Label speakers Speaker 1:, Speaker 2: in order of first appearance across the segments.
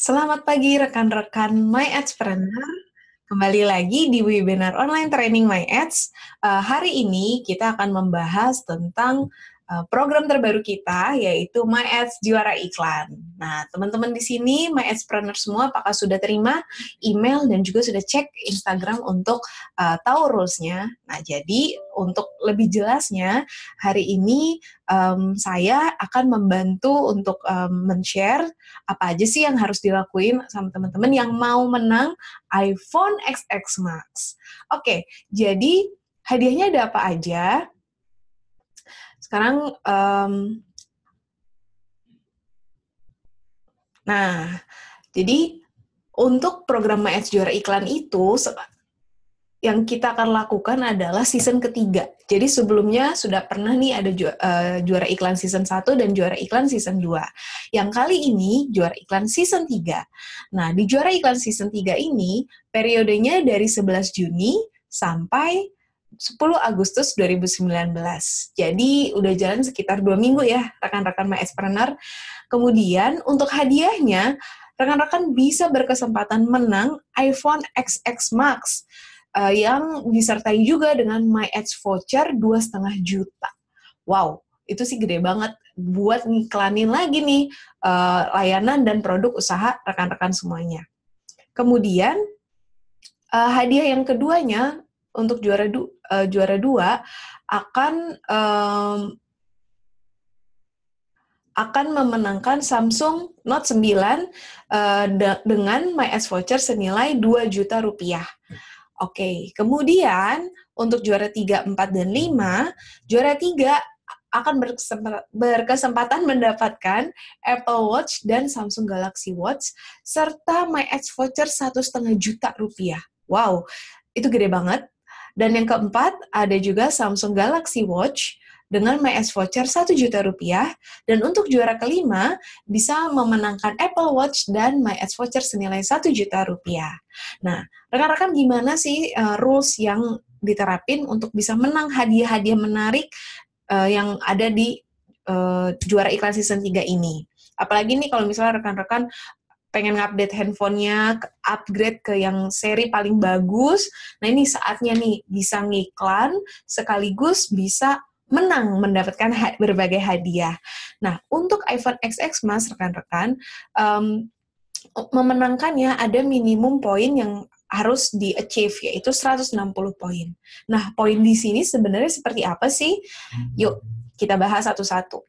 Speaker 1: Selamat pagi rekan-rekan My Adspreneur. Kembali lagi di webinar online training My Ads. Uh, hari ini kita akan membahas tentang Eh, program terbaru kita yaitu My Ads Juara Iklan. Nah, teman-teman di sini My Ads Planner semua apakah sudah terima email dan juga sudah cek Instagram untuk uh, tahu rules-nya. Nah, jadi untuk lebih jelasnya hari ini um, saya akan membantu untuk um, men-share apa aja sih yang harus dilakuin sama teman-teman yang mau menang iPhone XX Max. Oke, jadi hadiahnya ada apa aja? Sekarang, um, nah, jadi untuk program Maes Juara Iklan itu, yang kita akan lakukan adalah season ketiga. Jadi sebelumnya sudah pernah nih ada ju uh, juara iklan season 1 dan juara iklan season 2. Yang kali ini juara iklan season 3. Nah, di juara iklan season 3 ini periodenya dari 11 Juni sampai 10 Agustus 2019. Jadi udah jalan sekitar dua minggu ya rekan-rekan Maespreneur. Kemudian untuk hadiahnya, rekan-rekan bisa berkesempatan menang iPhone XX Max uh, yang disertai juga dengan My Edge voucher 2,5 juta. Wow, itu sih gede banget buat ngiklanin lagi nih uh, layanan dan produk usaha rekan-rekan semuanya. Kemudian uh, hadiah yang keduanya untuk juara du, uh, juara dua akan um, akan memenangkan Samsung Note 9 uh, eh, de dengan My S voucher senilai 2 juta rupiah. Oke, okay. kemudian untuk juara 3, 4, dan 5, juara 3 akan berkesempatan mendapatkan Apple Watch dan Samsung Galaxy Watch, serta My S voucher 1,5 juta rupiah. Wow, itu gede banget. Dan yang keempat, ada juga Samsung Galaxy Watch dengan MS voucher 1 juta rupiah. Dan untuk juara kelima, bisa memenangkan Apple Watch dan MyS voucher senilai 1 juta rupiah. Nah, rekan-rekan gimana sih uh, rules yang diterapin untuk bisa menang hadiah-hadiah menarik uh, yang ada di uh, juara iklan season 3 ini? Apalagi nih kalau misalnya rekan-rekan pengen update handphonenya, upgrade ke yang seri paling bagus. Nah ini saatnya nih bisa ngiklan sekaligus bisa menang mendapatkan ha berbagai hadiah. Nah untuk iPhone XX mas rekan-rekan um, memenangkannya ada minimum poin yang harus di achieve yaitu 160 poin. Nah poin di sini sebenarnya seperti apa sih? Hmm. Yuk kita bahas satu-satu.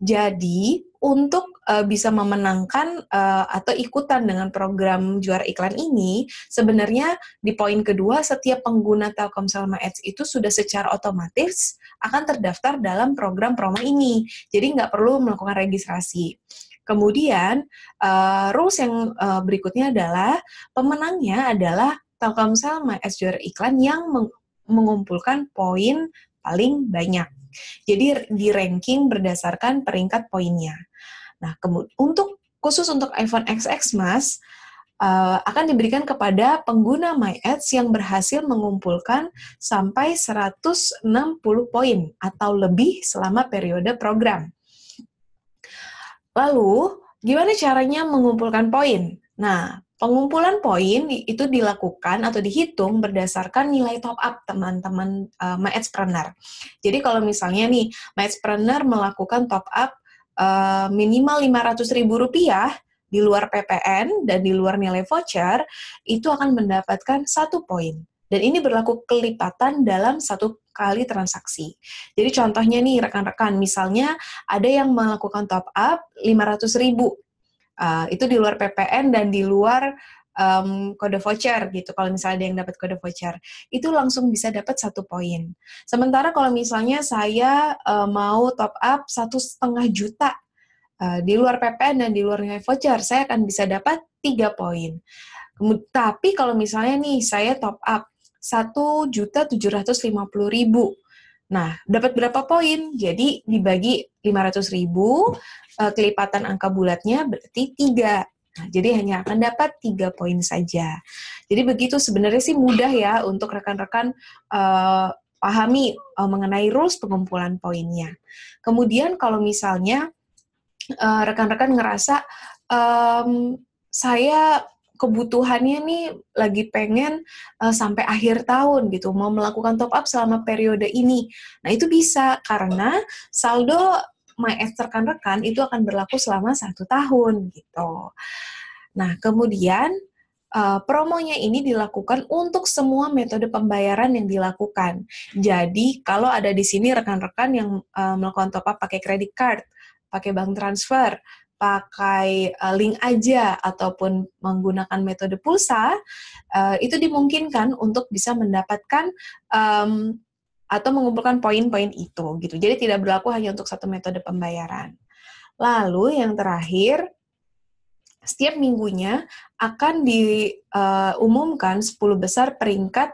Speaker 1: Jadi untuk uh, bisa memenangkan uh, atau ikutan dengan program juara iklan ini, sebenarnya di poin kedua setiap pengguna Telkomsel My Ads itu sudah secara otomatis akan terdaftar dalam program promo ini. Jadi nggak perlu melakukan registrasi. Kemudian uh, rules yang uh, berikutnya adalah pemenangnya adalah Telkomsel My Ads juara iklan yang mengumpulkan poin paling banyak. Jadi di ranking berdasarkan peringkat poinnya. Nah, untuk khusus untuk iPhone XX Mas uh, akan diberikan kepada pengguna My Ads yang berhasil mengumpulkan sampai 160 poin atau lebih selama periode program. Lalu, gimana caranya mengumpulkan poin? Nah, Pengumpulan poin itu dilakukan atau dihitung berdasarkan nilai top up teman-teman uh, eh, maetspreneur. Jadi kalau misalnya nih maetspreneur melakukan top up uh, minimal Rp500.000 di luar PPN dan di luar nilai voucher, itu akan mendapatkan satu poin. Dan ini berlaku kelipatan dalam satu kali transaksi. Jadi contohnya nih rekan-rekan, misalnya ada yang melakukan top up 500 ribu Eh, itu di luar PPN dan di luar um, kode voucher gitu. Kalau misalnya ada yang dapat kode voucher, itu langsung bisa dapat satu poin. Sementara kalau misalnya saya uh, mau top up satu setengah juta uh, di luar PPN dan di luar nilai voucher, saya akan bisa dapat tiga poin. Tapi kalau misalnya nih saya top up satu juta tujuh ratus lima puluh ribu Nah, dapat berapa poin? Jadi dibagi 500 ribu, eh, kelipatan angka bulatnya berarti 3. Nah, jadi hanya akan dapat 3 poin saja. Jadi begitu sebenarnya sih mudah ya untuk rekan-rekan uh, pahami uh, mengenai rules pengumpulan poinnya. Kemudian kalau misalnya rekan-rekan uh, ngerasa um, saya kebutuhannya nih lagi pengen uh, sampai akhir tahun gitu mau melakukan top up selama periode ini. Nah, itu bisa karena saldo MyAds rekan-rekan itu akan berlaku selama satu tahun gitu. Nah, kemudian uh, promonya ini dilakukan untuk semua metode pembayaran yang dilakukan. Jadi, kalau ada di sini rekan-rekan yang uh, melakukan top up pakai credit card, pakai bank transfer, pakai eh, link aja ataupun menggunakan metode pulsa uh, itu dimungkinkan untuk bisa mendapatkan um, atau mengumpulkan poin-poin itu gitu. Jadi tidak berlaku hanya untuk satu metode pembayaran. Lalu yang terakhir setiap minggunya akan diumumkan eh, uh, 10 besar peringkat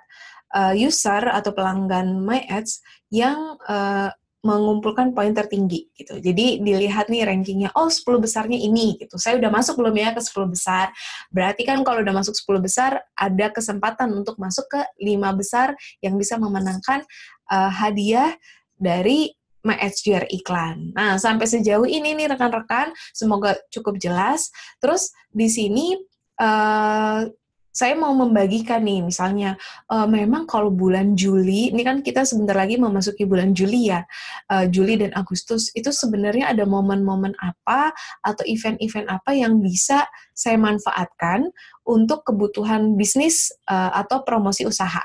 Speaker 1: uh, user atau pelanggan MyAds yang uh, mengumpulkan poin tertinggi gitu. Jadi dilihat nih rankingnya, oh 10 besarnya ini gitu. Saya udah masuk belum ya ke 10 besar? Berarti kan kalau udah masuk 10 besar, ada kesempatan untuk masuk ke lima besar yang bisa memenangkan uh, hadiah dari MyHDR iklan. Nah, sampai sejauh ini nih rekan-rekan, semoga cukup jelas. Terus di sini uh, saya mau membagikan nih misalnya uh, memang kalau bulan Juli ini kan kita sebentar lagi memasuki bulan Juli ya uh, Juli dan Agustus itu sebenarnya ada momen-momen apa atau event-event apa yang bisa saya manfaatkan untuk kebutuhan bisnis uh, atau promosi usaha.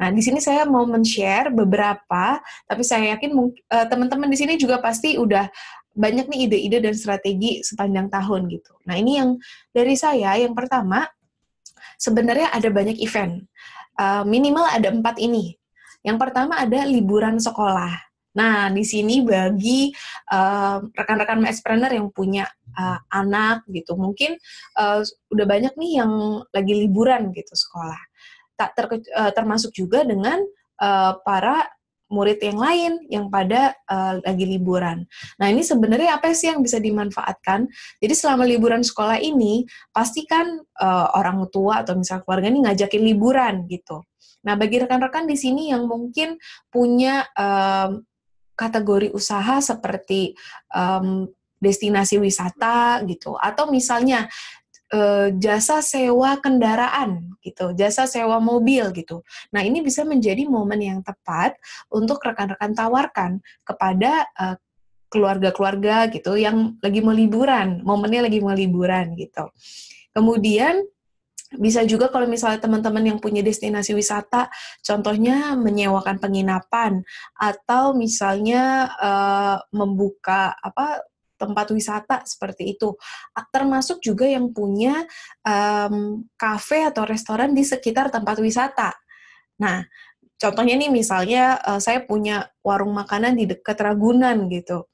Speaker 1: Nah, di sini saya mau men-share beberapa, tapi saya yakin uh, teman-teman di sini juga pasti udah banyak nih ide-ide dan strategi sepanjang tahun gitu. Nah, ini yang dari saya yang pertama sebenarnya ada banyak event. Uh, minimal ada empat ini. Yang pertama ada liburan sekolah. Nah, di sini bagi rekan eh, rekan-rekan entrepreneur yang punya uh, anak gitu, mungkin uh, udah banyak nih yang lagi liburan gitu sekolah. Tak ter, uh, termasuk juga dengan uh, para murid yang lain yang pada uh, lagi liburan. Nah, ini sebenarnya apa sih yang bisa dimanfaatkan? Jadi selama liburan sekolah ini, pastikan uh, eh, orang tua atau misal keluarga ini ngajakin liburan gitu. Nah, bagi rekan-rekan di sini yang mungkin punya um, kategori usaha seperti um, destinasi wisata gitu atau misalnya Eh, jasa sewa kendaraan gitu, jasa sewa mobil gitu. Nah, ini bisa menjadi momen yang tepat untuk rekan-rekan tawarkan kepada keluarga eh, keluarga-keluarga gitu yang lagi mau liburan, momennya lagi mau liburan gitu. Kemudian bisa juga kalau misalnya teman-teman yang punya destinasi wisata, contohnya menyewakan penginapan atau misalnya uh, membuka apa tempat wisata seperti itu. Termasuk juga yang punya um, mmm, cafe atau restoran di sekitar tempat wisata. Nah, contohnya nih misalnya uh, saya punya warung makanan di dekat Ragunan gitu.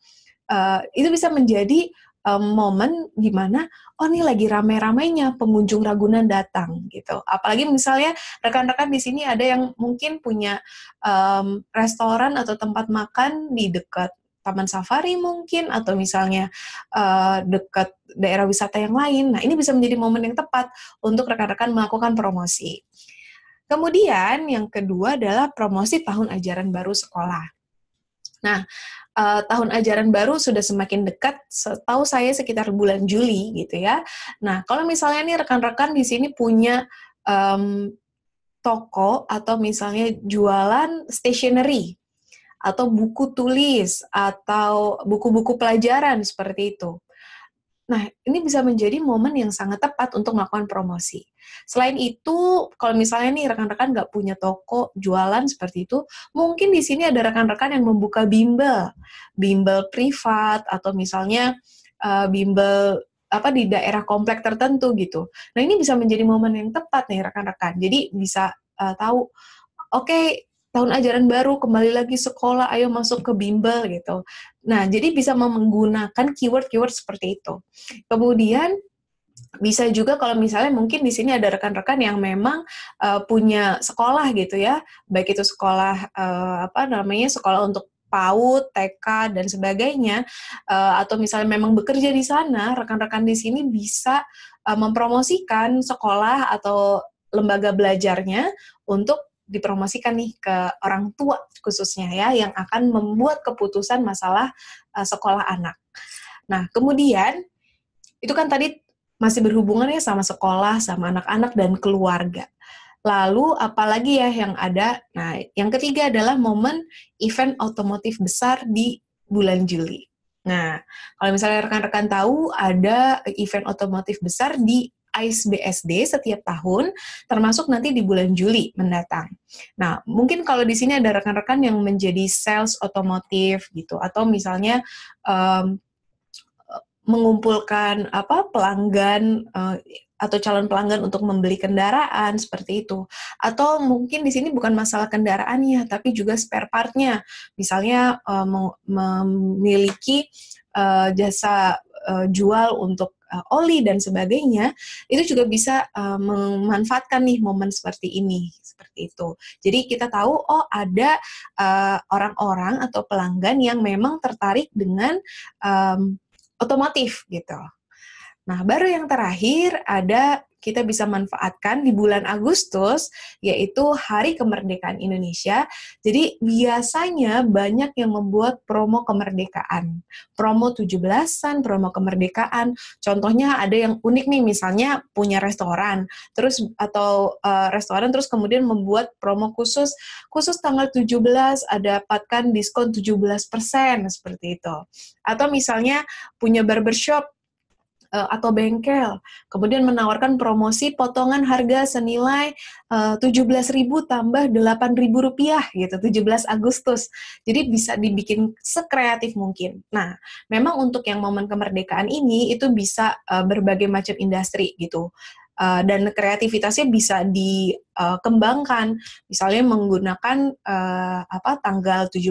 Speaker 1: Uh, itu bisa menjadi um, momen di mana oh ini lagi ramai-ramainya pengunjung Ragunan datang gitu. Apalagi misalnya rekan-rekan di sini ada yang mungkin punya um, restoran atau tempat makan di dekat taman safari mungkin atau misalnya uh, dekat daerah wisata yang lain. Nah, ini bisa menjadi momen yang tepat untuk rekan-rekan melakukan promosi. Kemudian yang kedua adalah promosi tahun ajaran baru sekolah. Nah, uh, tahun ajaran baru sudah semakin dekat, setahu saya sekitar bulan Juli gitu ya. Nah, kalau misalnya nih rekan-rekan di sini punya um, toko atau misalnya jualan stationery atau buku tulis atau buku-buku pelajaran seperti itu. Nah, ini bisa menjadi momen yang sangat tepat untuk melakukan promosi. Selain itu, kalau misalnya nih rekan-rekan nggak punya toko jualan seperti itu, mungkin di sini ada rekan-rekan yang membuka bimbel, bimbel privat atau misalnya uh, bimbel apa di daerah komplek tertentu gitu. Nah, ini bisa menjadi momen yang tepat nih rekan-rekan. Jadi bisa uh, tahu, oke okay, tahun ajaran baru kembali lagi sekolah ayo masuk ke bimbel gitu nah jadi bisa menggunakan keyword-keyword seperti itu kemudian bisa juga kalau misalnya mungkin di sini ada rekan-rekan yang memang uh, punya sekolah gitu ya baik itu sekolah uh, apa namanya sekolah untuk PAUD, TK dan sebagainya uh, atau misalnya memang bekerja di sana rekan-rekan di sini bisa uh, mempromosikan sekolah atau lembaga belajarnya untuk dipromosikan nih ke orang tua khususnya ya yang akan membuat keputusan masalah uh, sekolah anak. Nah, kemudian itu kan tadi masih berhubungan ya sama sekolah, sama anak-anak dan keluarga. Lalu apalagi ya yang ada? Nah, yang ketiga adalah momen event otomotif besar di bulan Juli. Nah, kalau misalnya rekan-rekan tahu ada event otomotif besar di BSD setiap tahun, termasuk nanti di bulan Juli mendatang. Nah, mungkin kalau di sini ada rekan-rekan yang menjadi sales otomotif gitu, atau misalnya um, mengumpulkan apa pelanggan uh, atau calon pelanggan untuk membeli kendaraan seperti itu atau mungkin di sini bukan masalah kendaraannya tapi juga spare partnya misalnya eh, memiliki eh, jasa jual untuk uh, oli dan sebagainya itu juga bisa uh, memanfaatkan nih momen seperti ini seperti itu jadi kita tahu oh ada eh, orang-orang uh, atau pelanggan yang memang tertarik dengan um, otomotif gitu nah baru yang terakhir ada kita bisa manfaatkan di bulan Agustus, yaitu Hari Kemerdekaan Indonesia. Jadi biasanya banyak yang membuat promo kemerdekaan. Promo 17-an, promo kemerdekaan. Contohnya ada yang unik nih, misalnya punya restoran, terus atau uh, restoran terus kemudian membuat promo khusus, khusus tanggal 17 ada dapatkan diskon 17% seperti itu. Atau misalnya punya barbershop Eh, atau bengkel, kemudian menawarkan promosi potongan harga senilai eh, belas 17000 tambah delapan ribu rupiah gitu belas Agustus. Jadi bisa dibikin sekreatif mungkin. Nah, memang untuk yang momen kemerdekaan ini itu bisa eh, berbagai macam industri gitu. Uh, dan kreativitasnya bisa dikembangkan. Uh, Misalnya menggunakan uh, apa tanggal 17,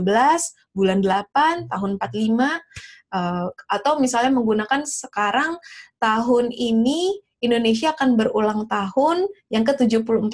Speaker 1: bulan 8, tahun 45 uh, atau misalnya menggunakan sekarang tahun ini Indonesia akan berulang tahun yang ke-74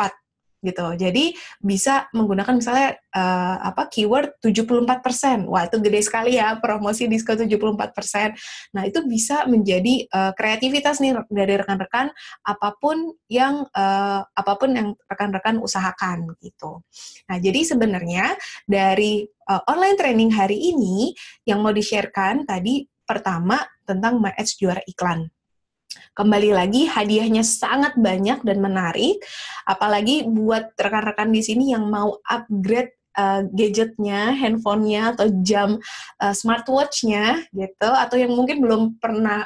Speaker 1: gitu. Jadi bisa menggunakan misalnya uh, apa keyword 74%. Wah, itu gede sekali ya promosi diskon 74%. Nah, itu bisa menjadi uh, kreativitas nih dari rekan-rekan apapun yang uh, apapun yang rekan-rekan usahakan gitu. Nah, jadi sebenarnya dari uh, online training hari ini yang mau di-sharekan tadi pertama tentang match juara iklan Kembali lagi, hadiahnya sangat banyak dan menarik, apalagi buat rekan-rekan di sini yang mau upgrade uh, gadgetnya, handphonenya, atau jam uh, smartwatchnya gitu, atau yang mungkin belum pernah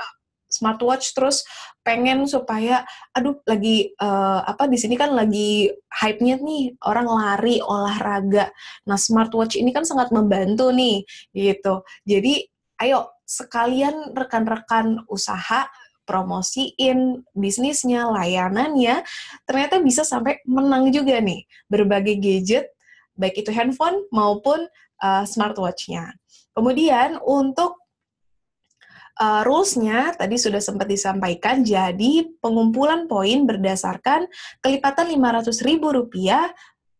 Speaker 1: smartwatch terus pengen supaya aduh lagi uh, apa di sini kan lagi hype-nya nih orang lari olahraga. Nah, smartwatch ini kan sangat membantu nih gitu. Jadi ayo sekalian rekan-rekan usaha promosiin bisnisnya, layanannya, ternyata bisa sampai menang juga nih berbagai gadget, baik itu handphone maupun uh, smartwatch-nya. Kemudian untuk uh, rules-nya tadi sudah sempat disampaikan, jadi pengumpulan poin berdasarkan kelipatan 500 ribu rupiah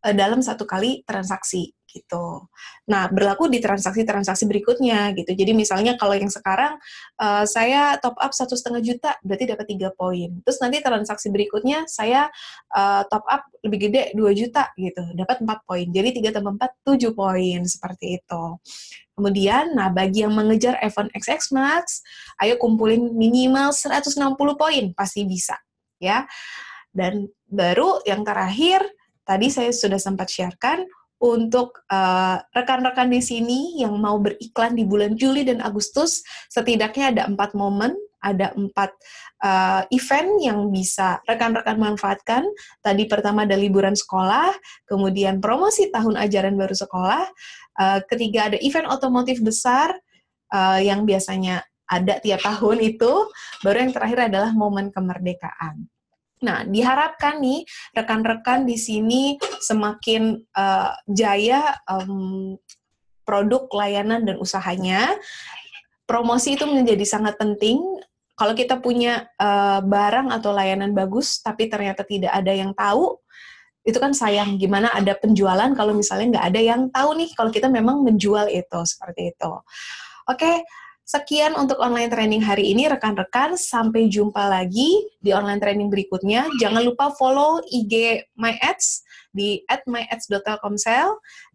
Speaker 1: eh, dalam satu kali transaksi gitu. Nah, berlaku di transaksi-transaksi berikutnya gitu. Jadi misalnya kalau yang sekarang uh, saya top up satu setengah juta, berarti dapat tiga poin. Terus nanti transaksi berikutnya saya uh, top up lebih gede dua juta gitu, dapat empat poin. Jadi tiga tambah empat tujuh poin seperti itu. Kemudian, nah bagi yang mengejar iPhone XX Max, ayo kumpulin minimal 160 poin, pasti bisa ya. Dan baru yang terakhir, tadi saya sudah sempat sharekan, untuk eh, rekan-rekan uh, di sini yang mau beriklan di bulan Juli dan Agustus, setidaknya ada empat momen, ada empat uh, event yang bisa rekan-rekan manfaatkan. Tadi pertama ada liburan sekolah, kemudian promosi tahun ajaran baru sekolah, uh, ketiga ada event otomotif besar uh, yang biasanya ada tiap tahun itu, baru yang terakhir adalah momen kemerdekaan. Nah, diharapkan nih rekan-rekan di sini semakin uh, jaya um, produk, layanan, dan usahanya. Promosi itu menjadi sangat penting. Kalau kita punya uh, barang atau layanan bagus, tapi ternyata tidak ada yang tahu, itu kan sayang. Gimana ada penjualan kalau misalnya nggak ada yang tahu nih kalau kita memang menjual itu seperti itu. Oke, okay, Sekian untuk online training hari ini, rekan-rekan. Sampai jumpa lagi di online training berikutnya. Jangan lupa follow IG My Ads di at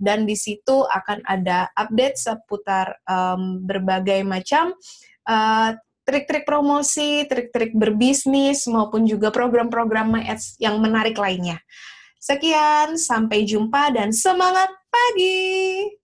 Speaker 1: dan di situ akan ada update seputar um, berbagai macam trik eh, trik-trik promosi, trik-trik berbisnis, maupun juga program-program My Ads yang menarik lainnya. Sekian, sampai jumpa dan semangat pagi!